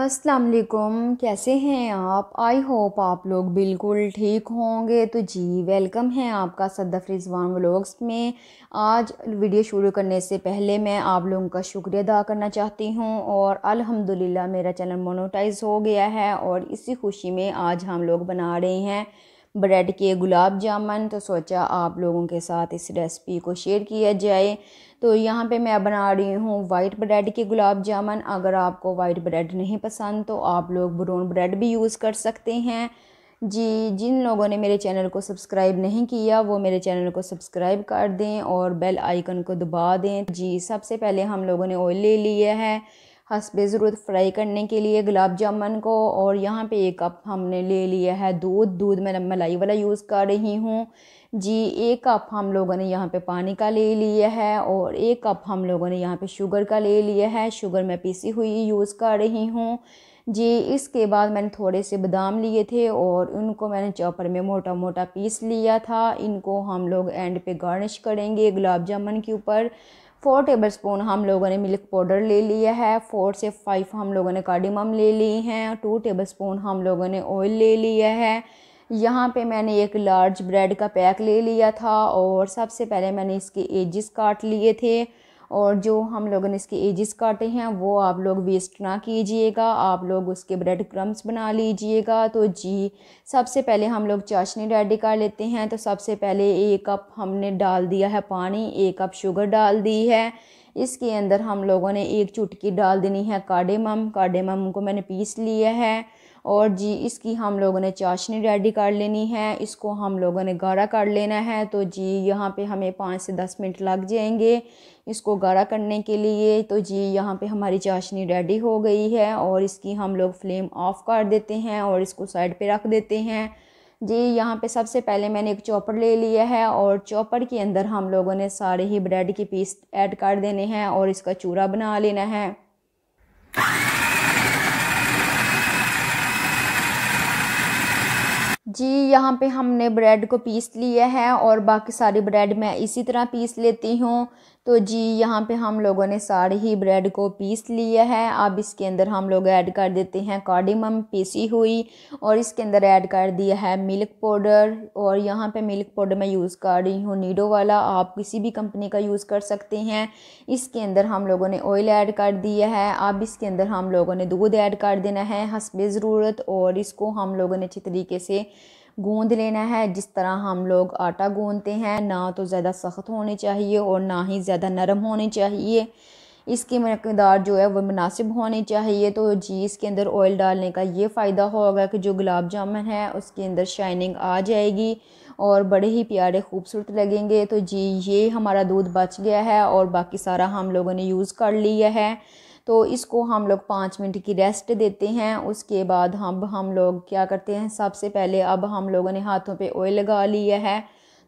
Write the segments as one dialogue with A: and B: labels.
A: अस्सलाम वालेकुम कैसे हैं आप आई होप आप लोग बिल्कुल ठीक होंगे तो जी वेलकम है आपका सदफ रिजवान व्लॉग्स में आज वीडियो शुरू करने से पहले मैं आप लोगों का शुक्रिया अदा करना चाहती हूं और अल्हम्दुलिल्लाह मेरा चैनल मोनोटाइज हो गया है और इसी खुशी में आज हम लोग बना रहे हैं ब्रेड के गुलाब जामुन तो सोचा आप लोगों के साथ इस रेसिपी को शेयर किया जाए तो यहाँ पे मैं बना रही हूँ वाइट ब्रेड के गुलाब जामुन अगर आपको वाइट ब्रेड नहीं पसंद तो आप लोग ब्राउन ब्रेड भी यूज़ कर सकते हैं जी जिन लोगों ने मेरे चैनल को सब्सक्राइब नहीं किया वो मेरे चैनल को सब्सक्राइब कर दें और बेल आइकन को दबा दें जी सबसे पहले हम लोगों ने ऑयल ले लिया है हसब ज़रूरत फ्राई करने के लिए गुलाब जामुन को और यहाँ पे एक कप हमने ले लिया है दूध दूध मैं मलाई वाला यूज़ कर रही हूँ जी एक कप हम लोगों ने यहाँ पे पानी का ले लिया है और एक कप हम लोगों ने यहाँ पे शुगर का ले लिया है शुगर मैं पीसी हुई यूज़ कर रही हूँ जी इसके बाद मैंने थोड़े से बादाम लिए थे और उनको मैंने चॉपर में मोटा मोटा पीस लिया था इनको हम लोग एंड पे गार्निश करेंगे गुलाब जामुन के ऊपर फोर टेबलस्पून हम लोगों ने मिल्क पाउडर ले लिया है फोर से फाइव हम लोगों ने कार्डिमम ले ली हैं टू टेबलस्पून हम लोगों ने ऑयल ले लिया है यहाँ पे मैंने एक लार्ज ब्रेड का पैक ले लिया था और सबसे पहले मैंने इसके एजिस काट लिए थे और जो हम लोगों ने इसके एजेस काटे हैं वो आप लोग वेस्ट ना कीजिएगा आप लोग उसके ब्रेड क्रम्स बना लीजिएगा तो जी सबसे पहले हम लोग चाशनी रेडी कर लेते हैं तो सबसे पहले एक कप हमने डाल दिया है पानी एक कप शुगर डाल दी है इसके अंदर हम लोगों ने एक चुटकी डाल देनी है काडेमम काडेमम को मैंने पीस लिया है और जी इसकी हम लोगों ने चाशनी रेडी कर लेनी है इसको हम लोगों ने गाढ़ा कर लेना है तो जी यहाँ पे हमें पाँच से दस मिनट लग जाएंगे इसको गाढ़ा करने के लिए तो जी यहाँ पे हमारी चाशनी रेडी हो गई है और इसकी हम लोग फ्लेम ऑफ़ कर देते हैं और इसको साइड पे रख देते हैं जी यहाँ पे सबसे पहले मैंने एक चॉपर ले लिया है और चॉपर के अंदर हम लोगों ने सारे ही ब्रेड के पीस ऐड कर देने हैं और इसका चूरा बना लेना है जी यहाँ पे हमने ब्रेड को पीस लिया है और बाकी सारी ब्रेड मैं इसी तरह पीस लेती हूँ तो जी यहाँ पे हम लोगों ने सारे ही ब्रेड को पीस लिया है अब इसके अंदर हम लोग ऐड कर देते हैं कार्डिमम पीसी हुई और इसके अंदर ऐड कर दिया है मिल्क पाउडर और यहाँ पे मिल्क पाउडर मैं यूज़ कर रही हूँ नीडो वाला आप किसी भी कंपनी का यूज़ कर सकते हैं इसके अंदर हम लोगों ने ऑयल ऐड कर दिया है अब इसके अंदर हम लोगों ने दूध ऐड कर देना है हंसबे ज़रूरत और इसको हम लोगों ने अच्छी तरीके से गूंद लेना है जिस तरह हम लोग आटा गूंदते हैं ना तो ज़्यादा सख्त होने चाहिए और ना ही ज़्यादा नरम होने चाहिए इसकी मकदार जो है वो मुनासिब होनी चाहिए तो जी इसके अंदर ऑयल डालने का ये फ़ायदा होगा कि जो गुलाब जामुन है उसके अंदर शाइनिंग आ जाएगी और बड़े ही प्यारे खूबसूरत लगेंगे तो जी ये हमारा दूध बच गया है और बाकी सारा हम लोगों ने यूज़ कर लिया है तो इसको हम लोग पाँच मिनट की रेस्ट देते हैं उसके बाद हम हम लोग क्या करते हैं सबसे पहले अब हम लोगों ने हाथों पे ऑयल लगा लिया है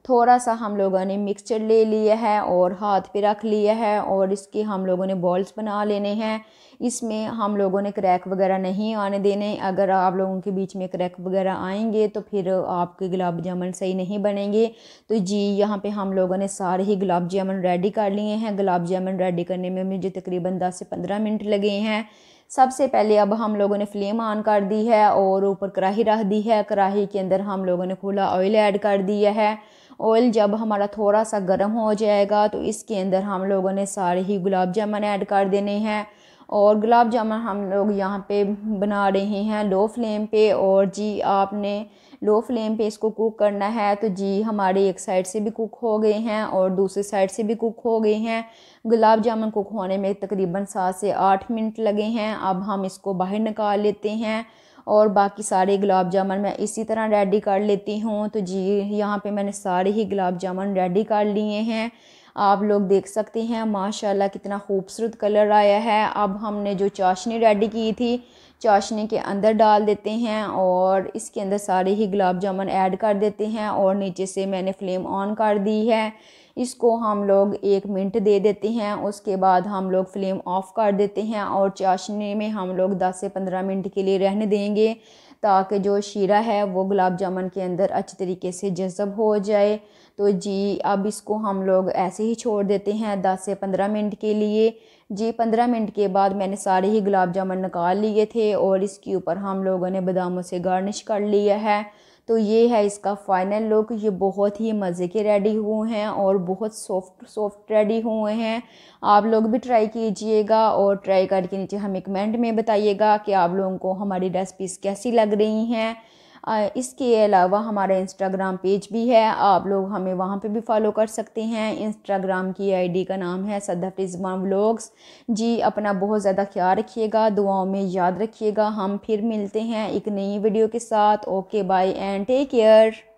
A: थोड़ा सा हम लोगों ने मिक्सचर ले लिया है और हाथ पे रख लिया है और इसके हम लोगों ने बॉल्स बना लेने हैं इसमें हम लोगों ने क्रैक वगैरह नहीं आने देने अगर आप लोगों के बीच में क्रैक वगैरह आएंगे तो फिर आपके गुलाब जामुन सही नहीं बनेंगे तो जी यहाँ पे हम लोगों ने सारे ही गुलाब जामुन रेडी कर लिए हैं गुलाब जामुन रेडी करने में मुझे तकरीबन दस से पंद्रह मिनट लगे हैं सबसे पहले अब हम लोगों ने फ्लेम ऑन कर दी है और ऊपर कढ़ाही रख दी है कढ़ाही के अंदर हम लोगों ने खुला ऑयल ऐड कर दिया है ऑयल जब हमारा थोड़ा सा गर्म हो जाएगा तो इसके अंदर हम लोगों ने सारे ही गुलाब जामुन ऐड कर देने हैं और गुलाब जामुन हम लोग यहाँ पे बना रहे हैं लो फ्लेम पे और जी आपने लो फ्लेम पे इसको कुक करना है तो जी हमारे एक साइड से भी कुक हो गए हैं और दूसरी साइड से भी कुक हो गए हैं गुलाब जामुन कुक होने में तकरीबन सात से आठ मिनट लगे हैं अब हम इसको बाहर निकाल लेते हैं और बाकी सारे गुलाब जामुन मैं इसी तरह रेडी कर लेती हूँ तो जी यहाँ पे मैंने सारे ही गुलाब जामुन रेडी कर लिए हैं आप लोग देख सकते हैं माशाल्लाह कितना खूबसूरत कलर आया है अब हमने जो चाशनी रेडी की थी चाशनी के अंदर डाल देते हैं और इसके अंदर सारे ही गुलाब जामुन ऐड कर देते हैं और नीचे से मैंने फ्लेम ऑन कर दी है इसको हम लोग एक मिनट दे देते हैं उसके बाद हम लोग फ्लेम ऑफ़ कर देते हैं और चाशनी में हम लोग 10 से 15 मिनट के लिए रहने देंगे ताकि जो शीरा है वो गुलाब जामुन के अंदर अच्छे तरीके से जज़ब हो जाए तो जी अब इसको हम लोग ऐसे ही छोड़ देते हैं दस से पंद्रह मिनट के लिए जी पंद्रह मिनट के बाद मैंने सारे ही गुलाब जामुन निकाल लिए थे और इसके ऊपर हम लोगों ने बादामों से गार्निश कर लिया है तो ये है इसका फ़ाइनल लुक ये बहुत ही मज़े के रेडी हुए हैं और बहुत सॉफ्ट सॉफ्ट रेडी हुए हैं आप लोग भी ट्राई कीजिएगा और ट्राई करके नीचे हमें कमेंट में बताइएगा कि आप लोगों को हमारी रेसिपीज़ कैसी लग रही हैं इसके अलावा हमारा इंस्टाग्राम पेज भी है आप लोग हमें वहाँ पे भी फॉलो कर सकते हैं इंस्टाग्राम की आईडी का नाम है सदफ इजमान ब्लॉग्स जी अपना बहुत ज़्यादा ख्याल रखिएगा दुआओं में याद रखिएगा हम फिर मिलते हैं एक नई वीडियो के साथ okay bye and take care